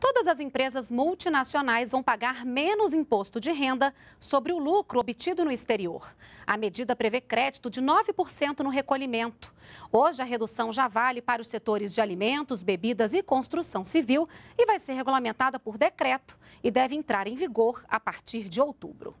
Todas as empresas multinacionais vão pagar menos imposto de renda sobre o lucro obtido no exterior. A medida prevê crédito de 9% no recolhimento. Hoje, a redução já vale para os setores de alimentos, bebidas e construção civil e vai ser regulamentada por decreto e deve entrar em vigor a partir de outubro.